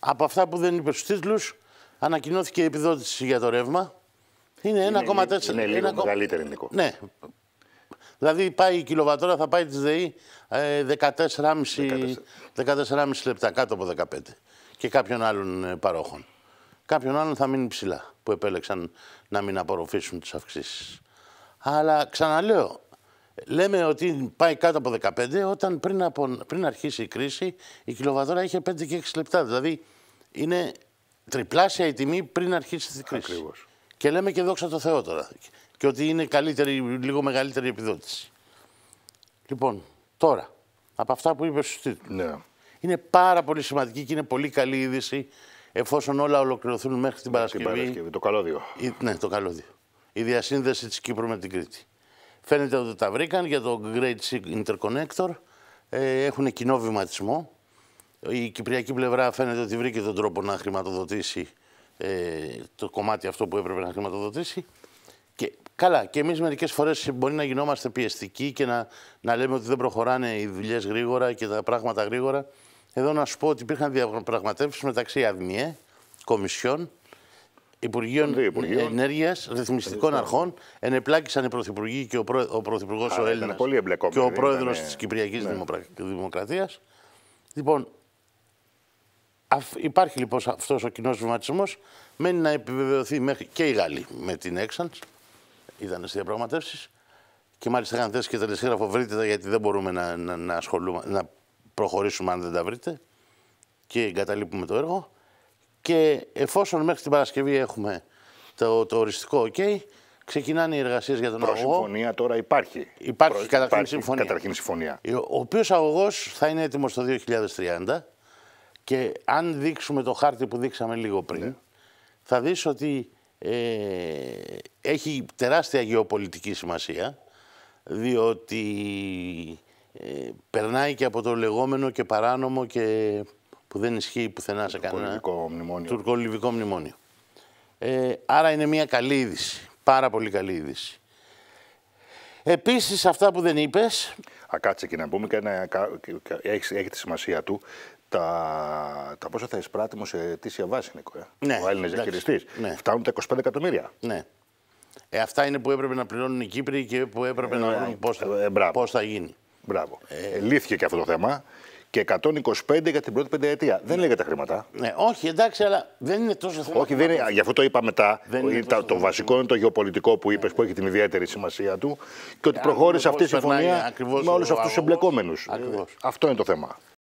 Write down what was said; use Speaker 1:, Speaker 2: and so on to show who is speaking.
Speaker 1: από αυτά που δεν είπε στους τίτλους, ανακοινώθηκε η επιδότηση για το ρεύμα. Είναι 1,4. Είναι, είναι λίγο καλύτερο μεγαλύτερη, Νίκο. Ναι. Δηλαδή πάει η κιλοβατόρα, θα πάει της ΔΕΗ 14,5 ε, λεπτά, κάτω από 15. Και κάποιων άλλων ε, παρόχων. Κάποιων άλλων θα μείνει ψηλά, που επέλεξαν να μην απορροφήσουν τις αυξήσεις. Αλλά ξαναλέω, Λέμε ότι πάει κάτω από 15, όταν πριν, από, πριν αρχίσει η κρίση η κιλοβατόρα είχε 5 και 6 λεπτά. Δηλαδή είναι τριπλάσια η τιμή πριν αρχίσει η κρίση. Και λέμε και δόξα τω Θεώ τώρα. Και ότι είναι καλύτερη, λίγο μεγαλύτερη επιδότηση. Λοιπόν, τώρα, από αυτά που είπες στου Ναι. Είναι πάρα πολύ σημαντική και είναι πολύ καλή είδηση εφόσον όλα ολοκληρωθούν μέχρι την Παρασκευή. το καλώδιο. ναι, το καλώδιο. Η διασύνδεση της Κύπρου με την Κρήτη. Φαίνεται ότι τα βρήκαν για το Great Interconnector. Ε, έχουν κοινό βηματισμό. Η κυπριακή πλευρά φαίνεται ότι βρήκε τον τρόπο να χρηματοδοτήσει ε, το κομμάτι αυτό που έπρεπε να χρηματοδοτήσει. Και, καλά, και εμείς μερικές φορές μπορεί να γινόμαστε πιεστικοί και να, να λέμε ότι δεν προχωράνε οι δουλειές γρήγορα και τα πράγματα γρήγορα. Εδώ να σου πω ότι υπήρχαν διαπραγματεύσεις μεταξύ ΑΔΜΙΕ, Κομισιόν Υπουργείων ναι, Ενέργειας, Ρυθμιστικών Αρχών, ενεπλάκησαν οι Πρωθυπουργοί και ο, ο Πρωθυπουργός ο Έλληνα και ο Πρόεδρο της ε, Κυπριακής ναι. Δημοκρατίας. Λοιπόν, υπάρχει λοιπόν αυτός ο κοινός βηματισμός. Μένει να επιβεβαιωθεί μέχρι και οι Γάλλοι με την Έξαντ. Ήταν στις διαπραγματεύσεις. Και μάλιστα είχαν θέσει και τελεσίγραφο βρείτε τα γιατί δεν μπορούμε να, να, να, να προχωρήσουμε αν δεν τα βρείτε. Και εγκαταλείπουμε το έργο και εφόσον μέχρι την Παρασκευή έχουμε το, το οριστικό OK, ξεκινάνε οι εργασίες για τον αγώγο. αγωγό. συμφωνία τώρα υπάρχει. Υπάρχει, Προ... καταρχήν, συμφωνία. συμφωνία. Ο οποίος αγωγός θα είναι έτοιμος το 2030 και αν δείξουμε το χάρτη που δείξαμε λίγο πριν, ναι. θα δεις ότι ε, έχει τεράστια γεωπολιτική σημασία, διότι ε, περνάει και από το λεγόμενο και παράνομο και που δεν ισχύει πουθενά σε κανένα. Μνημόνιο. Τουρκολιβικό μνημόνιο. Ε, άρα είναι μια καλή
Speaker 2: είδηση. Πάρα πολύ καλή είδηση. Επίσης, αυτά που δεν είπες. Ακάτσε και να πούμε και να. έχει, έχει τη σημασία του τα, τα πόσα θα εισπράττουμε σε αιτήσια βάση, Νίκο. Ε. Ναι, Ο Έλληνες διαχειριστής. Ναι. Φτάνουν τα 25 εκατομμύρια. Ναι. Ε, αυτά είναι που έπρεπε να πληρώνουν οι Κύπροι και που έπρεπε ε, να ναι, βρουν ε, πώς θα, ε, πώς θα γίνει. Μπράβο. Ε, λύθηκε και αυτό το θέμα και 125 για την πρώτη πενταετία. Δεν λέγεται χρήματα. Ναι, όχι, εντάξει, αλλά δεν είναι τόσο θέμα. Όχι, δεν είναι, γι' αυτό το είπα μετά. το, το βασικό είναι το γεωπολιτικό που είπες, που έχει την ιδιαίτερη σημασία του και ότι προχώρησε αυτή η συμφωνία με όλους αυτούς τους εμπλεκόμενου. Αυτό είναι το θέμα.